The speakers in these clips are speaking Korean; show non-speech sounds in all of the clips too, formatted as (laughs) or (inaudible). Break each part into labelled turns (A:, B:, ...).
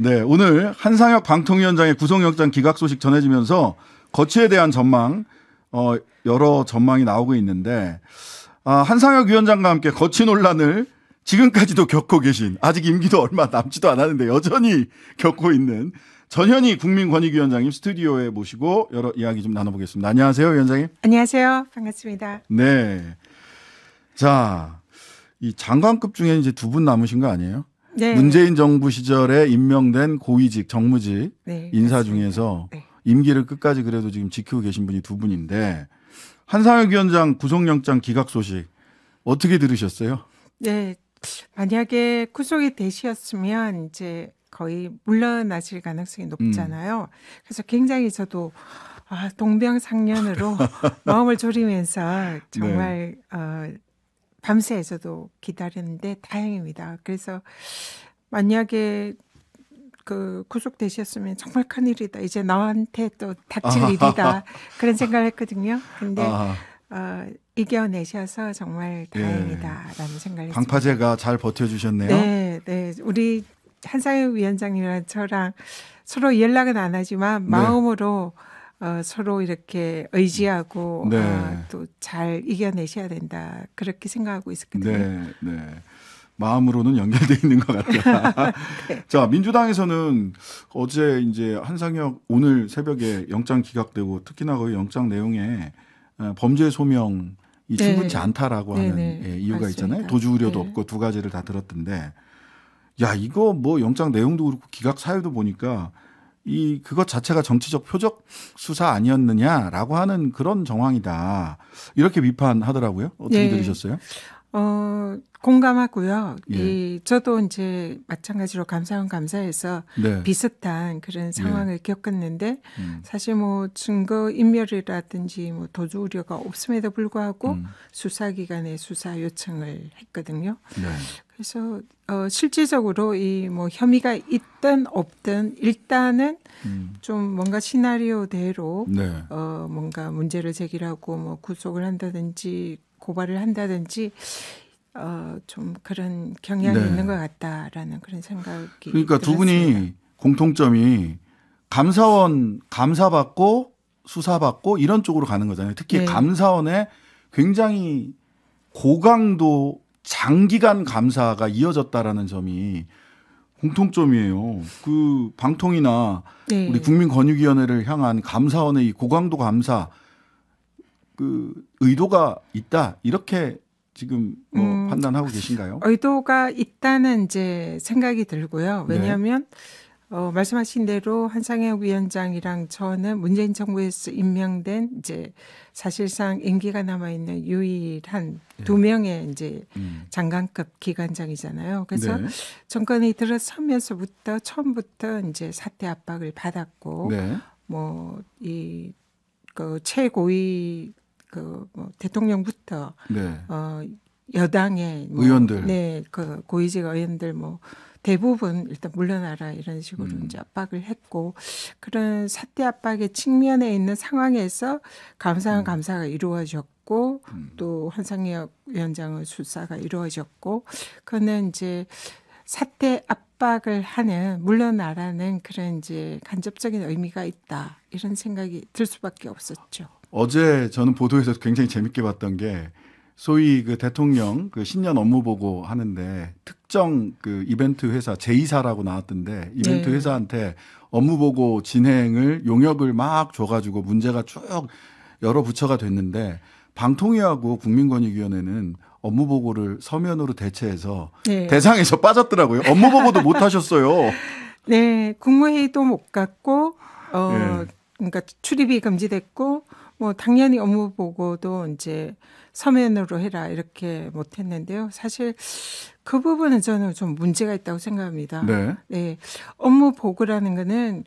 A: 네, 오늘 한상혁 방통위원장의 구속영장 기각 소식 전해지면서 거취에 대한 전망 어 여러 전망이 나오고 있는데 아, 한상혁 위원장과 함께 거취 논란을 지금까지도 겪고 계신 아직 임기도 얼마 남지도 않았는데 여전히 (laughs) 겪고 있는 전현희 국민권익위원장님 스튜디오에 모시고 여러 이야기 좀 나눠보겠습니다. 안녕하세요, 위원장님.
B: 안녕하세요, 반갑습니다.
A: 네, 자, 이 장관급 중에 이제 두 분 남으신 거 아니에요? 네. 문재인 정부 시절에 임명된 고위직, 정무직 네, 인사 중에서 네. 임기를 끝까지 그래도 지금 지키고 계신 분이 두 분인데 한상혁 위원장 구속영장 기각 소식 어떻게 들으셨어요?
B: 네. 만약에 구속이 되시으면 이제 거의 물러나질 가능성이 음. 높잖아요. 음. 그래서 굉장히 저도 아, 동병상련으로 (laughs) 마음을 졸이면서 정말 네. 어, 밤새에서도 기다렸는데 다행입니다. 그래서 만약에 그 구속되셨으면 정말 큰일이다. 이제 나한테 또 닥칠 아하. 일이다. 그런 생각을 했거든요. 근데 어, 이겨내셔서 정말 예. 다행이다라는 예. 생각을 방파제가
A: 니다잘 버텨주셨네요. 네,
B: 네. 우리 한상혁 위원장님이랑 저랑 서로 연락은 안 하지만 네. 마음으로 네. 어, 서로 이렇게 의지하고 네. 아, 또잘 이겨내셔야 된다 그렇게 생각하고 있었거든요.
A: 네, 네. 마음으로는 연결돼 있는 것 같다. 네. (laughs) (laughs) 자 민주당에서는 어제 이제 한상혁 오늘 새벽에 영장 기각되고 특히나 그 영장 내용에 어, 범죄 소명이 네. 충분치 않다라고 네, 하는 네, 예, 이유가 맞습니다. 있잖아요. 도주 우려도 네. 없고 두 가지를 다 들었던데, 야 이거 뭐 영장 내용도 그렇고 기각 사유도 보니까 이 그것 자체가 정치적 표적 수사 아니었느냐라고 하는 그런 정황이다 이렇게 비판하더라고요. 어떻게 네. 들으셨어요?
B: 어, 공감하고요. 예. 이, 저도 이제 마찬가지로 감사원 감사에서 네. 비슷한 그런 네. 상황을 예. 겪었는데 음. 사실 뭐 증거 인멸이라든지 뭐 도주 우려가 없음에도 불구하고 음. 수사기관에 수사 요청을 했거든요. 네. 그래서 어, 실질적으로 이 뭐 혐의가 있든 없든 일단은 음. 좀 뭔가 시나리오대로 네. 어, 뭔가 문제를 제기하고 뭐 구속을 한다든지 고발을 한다든지 어좀 그런 경향이 네. 있는 것 같다라는 그런 생각이 그러니까 들었습니다. 두 분이
A: 공통점이 감사원 감사받고 수사받고 이런 쪽으로 가는 거잖아요. 특히 네. 감사원에 굉장히 고강도 장기간 감사가 이어졌다라는 점이 공통점이에요. 그 방통이나 네. 우리 국민권익위원회를 향한 감사원의 이 고강도 감사 그 의도가 있다 이렇게 지금 뭐 음, 판단하고 계신가요?
B: 의도가 있다는 이제 생각이 들고요. 네. 왜냐하면 네. 어, 말씀하신 대로 한상혁 위원장이랑 저는 문재인 정부에서 임명된 이제 사실상 임기가 남아 있는 유일한 네. 두 명의 이제 음. 장관급 기관장이잖아요. 그래서 네. 정권이 들어서면서부터 처음부터 이제 사태 압박을 받았고 네. 뭐이그 최고위 그뭐 대통령부터 네. 어, 여당의 뭐, 의원들, 네, 그 고위직 의원들 뭐 대부분 일단 물러나라 이런 식으로 음. 이제 압박을 했고 그런 사태 압박의 측면에 있는 상황에서 감사한 음. 감사가 이루어졌고 음. 또환상혁 위원장의 수사가 이루어졌고 그는 이제 사태 압박을 하는 물러나라는 그런 이제 간접적인 의미가 있다 이런 생각이 들 수밖에 없었죠.
A: 어제 저는 보도에서 굉장히 재밌게 봤던 게 소위 그 대통령 그 신년 업무 보고 하는데 특정 그 이벤트 회사 제2사라고 나왔던데 이벤트 네. 회사한테 업무 보고 진행을 용역을 막 줘가지고 문제가 쭉 여러 부처가 됐는데 방통위하고 국민권익위원회는 업무 보고를 서면으로 대체해서 네. 대상에서 (laughs) 빠졌더라고요. 업무 보고도 못 하셨어요. (laughs)
B: 네, 국무회의도 못 갔고 어 네. 그러니까 출입이 금지됐고 뭐 당연히 업무 보고도 이제 서면으로 해라 이렇게 못 했는데요. 사실 그 부분은 저는 좀 문제가 있다고 생각합니다. 네. 네. 업무 보고라는 거는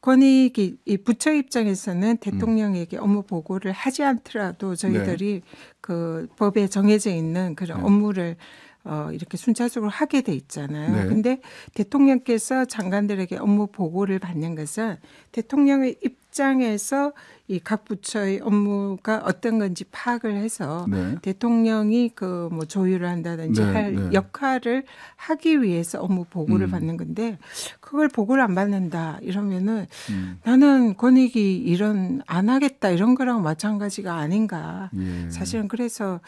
B: 권익이 이 부처 입장에서는 음. 대통령에게 음. 업무 보고를 하지 않더라도 저희들이 네. 그 법에 정해져 있는 그런 네. 업무를 어, 이렇게 순차적으로 하게 돼 있잖아요. 네. 근데 대통령께서 장관들에게 업무 보고를 받는 것은 대통령의 입 현장에서 이 각 부처의 업무가 어떤 건지 파악을 해서 네. 대통령이 그 뭐 조율을 한다든지 네, 할 네. 역할을 하기 위해서 업무 보고를 음. 받는 건데 그걸 보고를 안 받는다 이러면은 음. 나는 권익이 이런 안 하겠다 이런 거랑 마찬가지가 아닌가 예. 사실은 그래서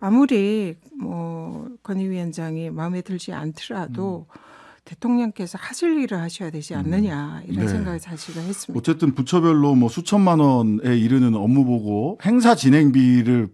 B: 아무리 뭐 권위위원장이 마음에 들지 않더라도 음. 대통령께서 하실 일을 하셔야 되지 않느냐 음. 이런 네. 생각을 자실은 했습니다.
A: 어쨌든 부처별로 뭐 수천만 원에 이르는 업무 보고 행사 진행비를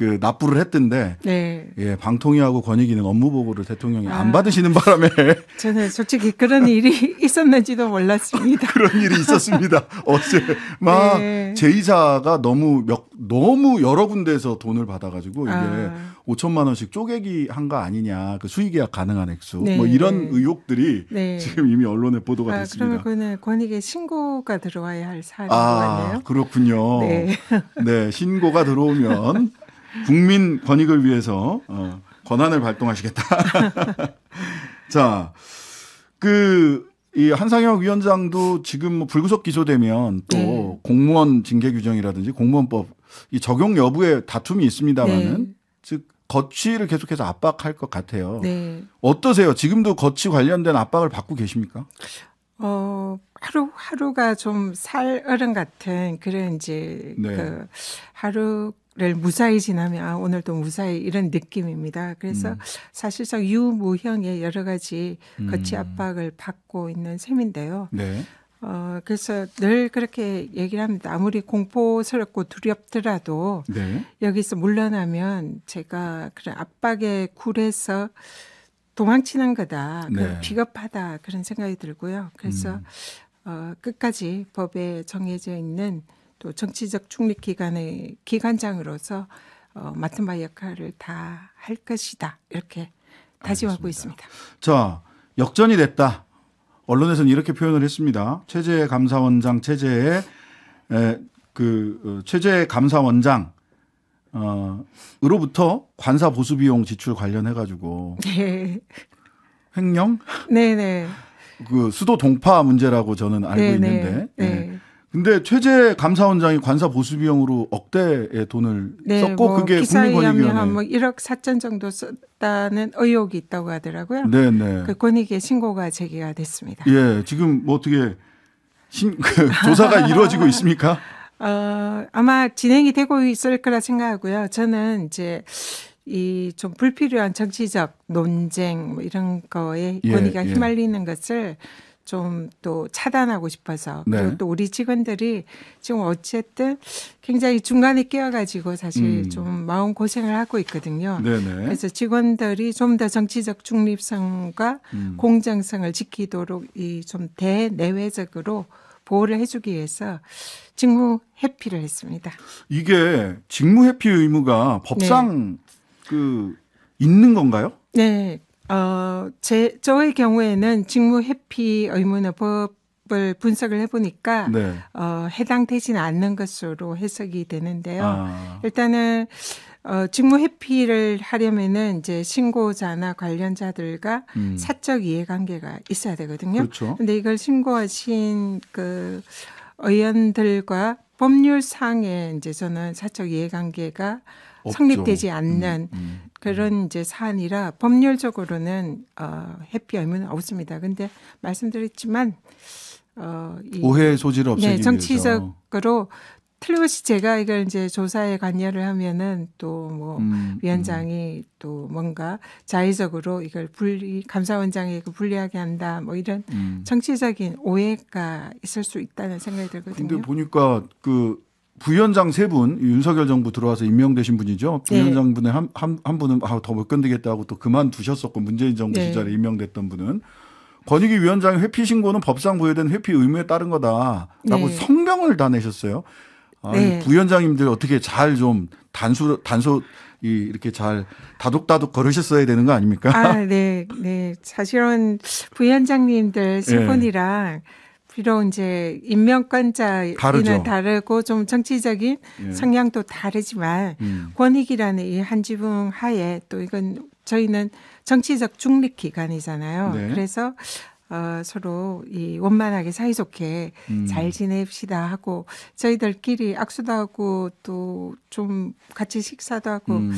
A: 그 납부를 했던데 네. 예 방통위하고 권익위는 업무 보고를 대통령이 아, 안 받으시는 바람에 (laughs)
B: 저는 솔직히 그런 일이 (laughs) 있었는지도 몰랐습니다. (laughs) 그런
A: 일이 있었습니다. 어제 막 네. 제이사가 너무 몇, 너무 여러 군데에서 돈을 받아가지고 이게 아. 5천만 원씩 쪼개기 한 거 아니냐 그 수익계약 가능한 액수 네. 뭐 이런 의혹들이 네. 지금 이미 언론에 보도가 아, 됐습니다. 그러면
B: 그는 권익에 신고가 들어와야 할 사안인 아, 요
A: 그렇군요. 네. 네 신고가 들어오면 국민 권익을 위해서 어, 권한을 발동하시겠다. (laughs) 자, 그, 이 한상혁 위원장도 지금 뭐 불구속 기소되면 또 네. 공무원 징계 규정이라든지 공무원법 이 적용 여부에 다툼이 있습니다만은 네. 즉 거취를 계속해서 압박할 것 같아요. 네. 어떠세요? 지금도 거취 관련된 압박을 받고 계십니까?
B: 어, 하루, 하루가 좀 살 어른 같은 그런 이제 네. 그 하루 를 무사히 지나면 아, 오늘도 무사히 이런 느낌입니다. 그래서 음. 사실상 유무형의 여러 가지 거치 음. 압박을 받고 있는 셈인데요. 네. 어, 그래서 늘 그렇게 얘기를 합니다. 아무리 공포스럽고 두렵더라도 네. 여기서 물러나면 제가 그런 압박의 굴에서 도망치는 거다. 네. 비겁하다. 그런 생각이 들고요. 그래서 음. 어, 끝까지 법에 정해져 있는 또 정치적 중립 기관의 기관장으로서 어, 맡은 바 역할을 다 할 것이다 이렇게 다짐하고 있습니다.
A: 자 역전이 됐다. 언론에서는 이렇게 표현을 했습니다. 체제 감사원장 체제에 그 체제 어, 감사원장 어, 으로부터 관사 보수 비용 지출 관련해 가지고
B: 네. 횡령? 네네. 네.
A: 그 수도 동파 문제라고 저는 알고 네네. 있는데. 네. 네. 예. 네. 근데 최재 감사원장이 관사 보수 비용으로 억대의 돈을 네, 썼고 뭐 그게 국민권익위원회 뭐
B: 1억 4천 정도 썼다는 의혹이 있다고 하더라고요. 네, 네. 그 권익위 신고가 제기가 됐습니다.
A: 예, 지금 뭐 어떻게 신, 그 조사가 이루어지고 있습니까?
B: (laughs) 어, 아마 진행이 되고 있을 거라 생각하고요. 저는 이제 이 좀 불필요한 정치적 논쟁 뭐 이런 거에 권위가 예, 예. 휘말리는 것을 좀또 차단하고 싶어서 네. 그리고 또 우리 직원들이 지금 어쨌든 굉장히 중간에 끼어가지고 사실 음. 좀 마음 고생을 하고 있거든요. 네네. 그래서 직원들이 좀 더 정치적 중립성과 음. 공정성을 지키도록 이 좀 대내외적으로 보호를 해주기 위해서 직무 회피를 했습니다.
A: 이게 직무 회피 의무가 법상 네. 그 있는 건가요?
B: 네, 어, 제, 저의 경우에는 직무 회피 의무노법 을 분석을 해보니까 네. 어, 해당되진 않는 것으로 해석이 되는데요. 아. 일단은 어, 직무 회피를 하려면은 이제 신고자나 관련자들과 음. 사적 이해관계가 있어야 되거든요. 그렇 근데 이걸 신고하신 그 의원들과 법률상에 이제 저는 사적 이해관계가 없죠. 성립되지 음, 않는 음, 음. 그런 음. 이제 사안이라 법률적으로는 어, 해피 의무는 없습니다. 근데 말씀드렸지만 어, 이, 오해 소지를 없애기 네, 정치적으로 틀림없이 제가 이걸 이제 조사에 관여를 하면은 또뭐 음, 음, 위원장이 음. 또 뭔가 자의적으로 이걸 분리 감사원장이 그 분리하게 한다 뭐 이런 음. 정치적인 오해가 있을 수 있다는 생각이 들거든요. 근데
A: 보니까 그 부위원장 세 분, 윤석열 정부 들어와서 임명되신 분이죠. 네. 부위원장 분의 한, 한, 한 분은 아, 더못견디겠다하고또 그만두셨었고 문재인 정부 네. 시절에 임명됐던 분은 권익위 위원장의 회피 신고는 법상 부여된 회피 의무에 따른 거다라고 네. 성명을 다 내셨어요. 아, 네. 부위원장님들 어떻게 잘 좀 단수 단소 이 이렇게 잘 다독다독 걸으셨어야 되는 거 아닙니까? 아,
B: 네, 네. 사실은 부위원장님들 슬분이랑 (laughs) 네. 비록 이제 인명권자이는 다르고 좀 정치적인 예. 성향도 다르지만 음. 권익이라는 이 한 지붕 하에 또 이건 저희는 정치적 중립 기관이잖아요. 네. 그래서 어, 서로 이 원만하게 사이좋게 음. 잘 지냅시다 하고 저희들끼리 악수도 하고 또 좀 같이 식사도 하고 음.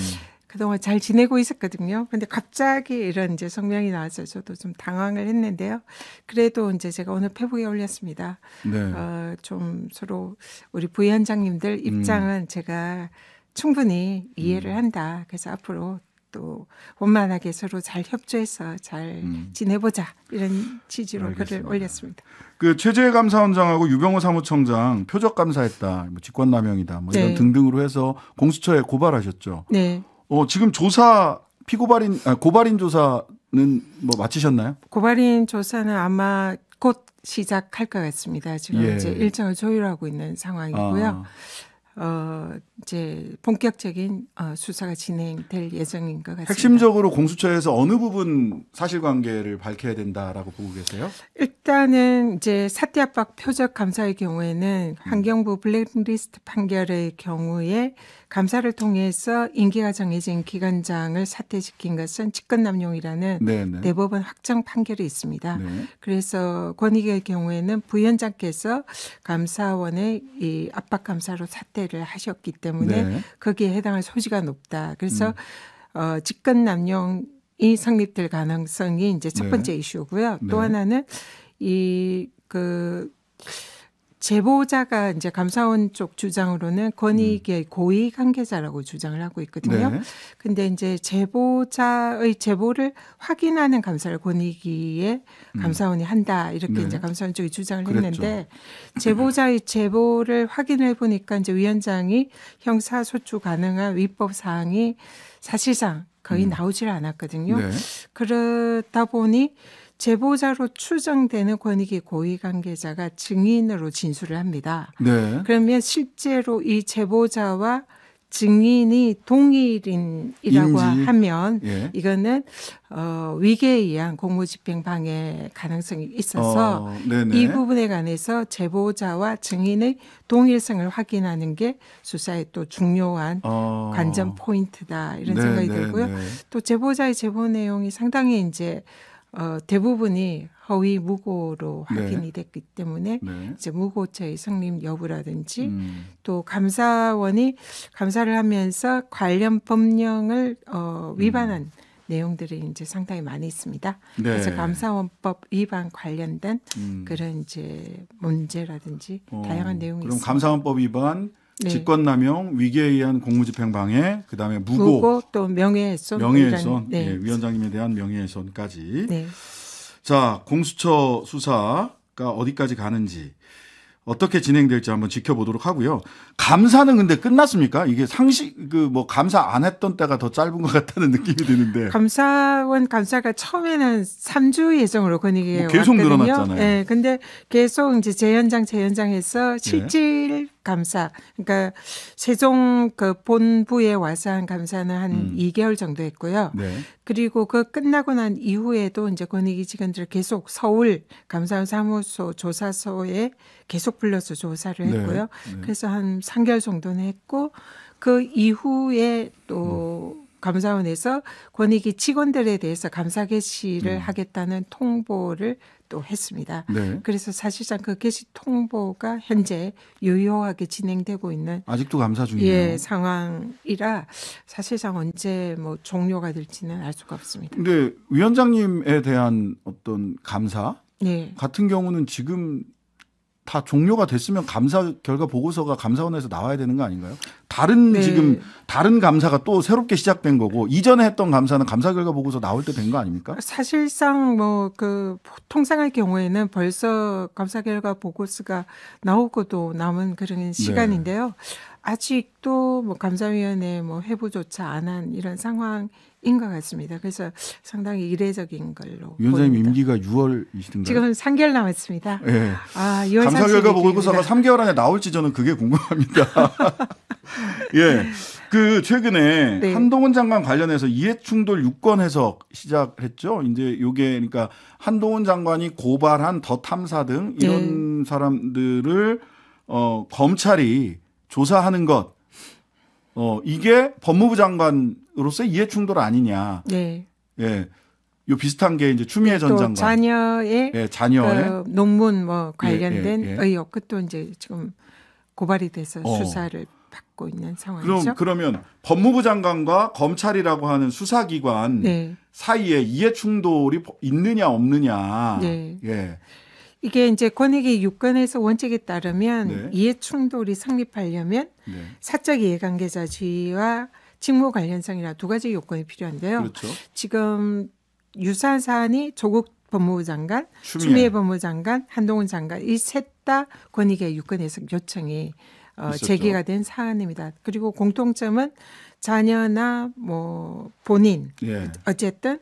B: 그동안 잘 지내고 있었거든요. 근데 갑자기 이런 이제 성명이 나와서 저도 좀 당황을 했는데요. 그래도 이제 제가 오늘 페북에 올렸습니다. 네. 어, 좀 서로 우리 부위원장님들 음. 입장은 음. 제가 충분히 이해를 음. 한다. 그래서 앞으로 또 원만하게 서로 잘 협조해서 잘 음. 지내보자 이런 취지로 글을 올렸습니다.
A: 그 최재 감사원장하고 유병호 사무총장 표적 감사했다, 뭐 직권남용이다, 뭐 이런 네. 등등으로 해서 공수처에 고발하셨죠. 네. 어, 지금 조사 피고발인 아, 고발인 조사는 뭐 마치셨나요?
B: 고발인 조사는 아마 곧 시작할 것 같습니다. 지금 예. 이제 일정을 조율하고 있는 상황이고요. 아. 어, 이제 본격적인 어, 수사가 진행될 예정인 것 같습니다.
A: 핵심적으로 공수처에서 어느 부분 사실관계를 밝혀야 된다라고 보고 계세요?
B: 일단은 이제 사태 압박 표적 감사의 경우에는 음. 환경부 블랙리스트 판결의 경우에 감사를 통해서 임기가 정해진 기관장을 사퇴시킨 것은 직권남용이라는 네네. 네. 대법원 확정 판결이 있습니다. 네. 그래서 권익의 경우에는 부위원장께서 감사원의 이 압박 감사로 사퇴를 하셨기 때문에 네. 거기에 해당할 소지가 높다. 그래서 음. 어, 직권남용 이 성립될 가능성이 이제 첫 네. 번째 네. 이슈고요. 또 네. 하나는 이그 제보자가 이제 감사원 쪽 주장으로는 권익의 음. 고위 관계자라고 주장을 하고 있거든요. 네. 근데 이제 제보자의 제보를 확인하는 감사를 권익위에 음. 감사원이 한다 이렇게 네. 이제 감사원 쪽이 주장을 그랬죠. 했는데 제보자의 제보를 확인해 보니까 이제 위원장이 형사 소추 가능한 위법 사항이 사실상 거의 음. 나오질 않았거든요. 네. 그러다 보니 제보자로 추정되는 권익위 고위 관계자가 증인으로 진술을 합니다. 네. 그러면 실제로 이 제보자와 증인이 동일인이라고 인지. 하면 예. 이거는 어, 위계에 의한 공무집행 방해 가능성이 있어서 어, 이 부분에 관해서 제보자와 증인의 동일성을 확인하는 게 수사의 또 중요한 어. 관전 포인트다 이런 네네. 생각이 네, 네, 들고요. 네네. 또 제보자의 제보 내용이 상당히 이제 어, 대부분이 허위 무고로 네. 확인이 네. 됐기 때문에 네. 이제 무고죄의 성립 여부라든지 음. 또 감사원이 감사를 하면서 관련 법령을 어, 위반한 음. 내용들이 이제 상당히 많이 있습니다. 네. 그래서 감사원법 위반 관련된 음. 그런 이제 문제라든지 어, 다양한 내용이 그럼 있습니다. 감사원법
A: 위반 네. 직권남용, 위계에 의한 공무집행방해, 그다음에 무고, 무고
B: 또 명예훼손, 명예훼손, 네. 예,
A: 위원장님에 대한 명예훼손까지. 네. 자 공수처 수사가 어디까지 가는지 어떻게 진행될지 한번 지켜보도록 하고요. 감사는 근데 끝났습니까? 이게 상식 그 뭐 감사 안 했던 때가 더 짧은 것 같다는 느낌이 드는데.
B: 감사원 감사가 처음에는 3주 예정으로 권익위뭐 계속 왔거든요. 늘어났잖아요. 네, 근데 계속 이제 재연장 재연장해서 실질 네. 감사. 그러니까 세종 그 본부에 와서 한 감사는 한 음. 2개월 정도 했고요. 네. 그리고 그 끝나고 난 이후에도 이제 권익위 직원들 계속 서울 감사원 사무소 조사소에 계속 불러서 조사를 네. 했고요. 네. 네. 그래서 한 3개월 정도는 했고 그 이후에 또 뭐. 감사원에서 권익위 직원들에 대해서 감사 개시를 음. 하겠다는 통보를 또 했습니다. 네. 그래서 사실상 그 개시 통보가 현재 유효하게 진행되고 있는
A: 아직도 감사 중이에요. 예,
B: 상황이라 사실상 언제 뭐 종료가 될지는 알 수가
A: 없습니다. 근데 위원장님에 대한 어떤 감사 네. 같은 경우는 지금 다 종료가 됐으면 감사 결과 보고서가 감사원에서 나와야 되는 거 아닌가요? 다른 네. 지금 다른 감사가 또 새롭게 시작된 거고 이전에 했던 감사는 감사 결과 보고서 나올 때 된 거 아닙니까?
B: 사실상 뭐 그 통상할 경우에는 벌써 감사 결과 보고서가 나오고도 남은 그런 네. 시간인데요. 네. 아직도 뭐 감사위원회 뭐 회부조차 안 한 이런 상황인 것 같습니다. 그래서 상당히 이례적인 걸로.
A: 위원장님 봅니다. 임기가 6월이시가요지금
B: 3개월 남았습니다.
A: 네. 아, 6월 감사 결과 보고서가 3개월 안에 나올지 저는 그게 궁금합니다. (laughs) 예. 그 최근에 네. 한동훈 장관 관련해서 이해충돌 유권 해석 시작했죠. 이제 요게 그러니까 한동훈 장관이 고발한 더 탐사 등 이런 네. 사람들을 어 검찰이 조사하는 것, 어, 이게 법무부 장관으로서의 이해충돌 아니냐. 네. 예. 요 비슷한 게 이제 추미애 전 장관. 자녀의. 예, 자녀의. 그
B: 논문 뭐 예, 관련된 예, 예, 의혹. 그것도 이제 지금 고발이 돼서 어. 수사를 받고 있는 상황이죠. 그럼
A: 그러면 법무부 장관과 검찰이라고 하는 수사기관 네. 사이에 이해충돌이 있느냐 없느냐. 네. 예.
B: 이게 이제 권익의 유권에서 원칙에 따르면 네. 이해 충돌이 성립하려면 네. 사적 이해관계자 지위와 직무 관련성이라 두 가지 요건이 필요한데요. 그렇죠. 지금 유사한 사안이 조국 법무부 장관, 추미애, 추미애 법무부 장관, 한동훈 장관 이 셋다 권익의 유권에서 요청이 어, 제기가 된 사안입니다. 그리고 공통점은 자녀나 뭐 본인 예. 어쨌든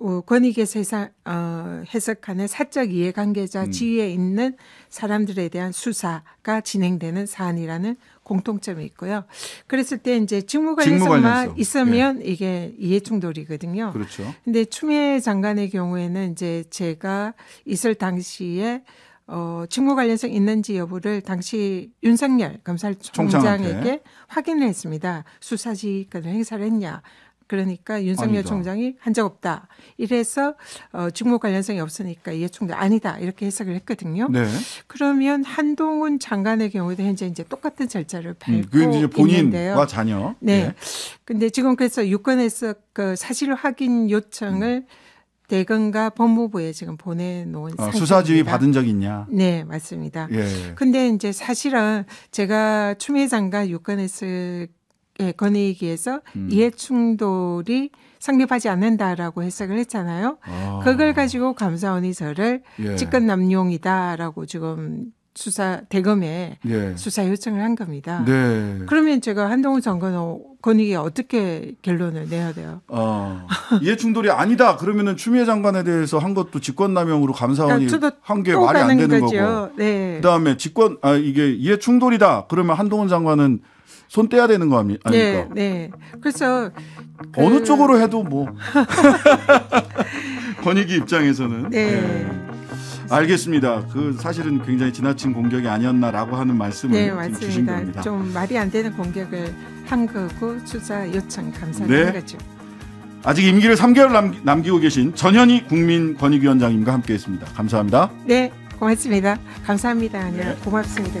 B: 어, 권익의 세상 어, 해석하는 사적 이해관계자 음. 지위에 있는 사람들에 대한 수사가 진행되는 사안이라는 공통점이 있고요. 그랬을 때 이제 직무관련성만 있으면 예. 이게 이해충돌이거든요. 그렇죠. 근데 추미애 장관의 경우에는 이제 제가 있을 당시에 어, 직무 관련성 있는지 여부를 당시 윤석열 검찰총장에게 확인을 했습니다. 수사지휘권을 행사를 했냐. 그러니까 윤석열 아니다. 총장이 한 적 없다. 이래서 어, 직무 관련성이 없으니까 이해 총장 아니다 이렇게 해석을 했거든요. 네. 그러면 한동훈 장관의 경우도 현재 이제 똑같은 절차를 음, 밟고 음, 이제 본인데요. 본인과 자녀. 네. 네. 근데 지금 그래서 유권에서 그 사실 확인 요청을 음. 대검과 법무부에 지금 보내놓은 어, 수사지휘 받은 적 있냐? 네, 맞습니다. 예. 근데 이제 사실은 제가 추미애 장관 유권에서 예, 권익위에서 음. 이해 충돌이 성립하지 않는다라고 해석을 했잖아요. 아. 그걸 가지고 감사원이 저를 예. 직권 남용이다라고 지금 수사 대검에 예. 수사 요청을 한 겁니다. 네. 그러면 제가 한동훈 장관 권익위 어떻게 결론을 내야 돼요?
A: 어, 이해 충돌이 아니다. 그러면 추미애 장관에 대해서 한 것도 직권남용으로 감사원이 그러니까 한게 말이 안 되는 거죠. 거고. 네. 그다음에 직권 아 이게 이해 충돌이다. 그러면 한동훈 장관은 손 떼야 되는 거 네, 아닙니까?
B: 네, 네. 그래서
A: 그... 어느 쪽으로 해도 뭐 (laughs) 권익위 입장에서는 네. 네. 알겠습니다. 그 사실은 굉장히 지나친 공격이 아니었나라고 하는 말씀을 네, 맞습니다. 주신 겁니다. 좀
B: 말이 안 되는 공격을 한 거고 주사 요청 감사드린 네. 거죠.
A: 아직 임기를 3개월 남기, 고 계신 전현희 국민권익위원장님과 함께했습니다. 감사합니다.
B: 네, 고맙습니다. 감사합니다. 네. 네. 고맙습니다.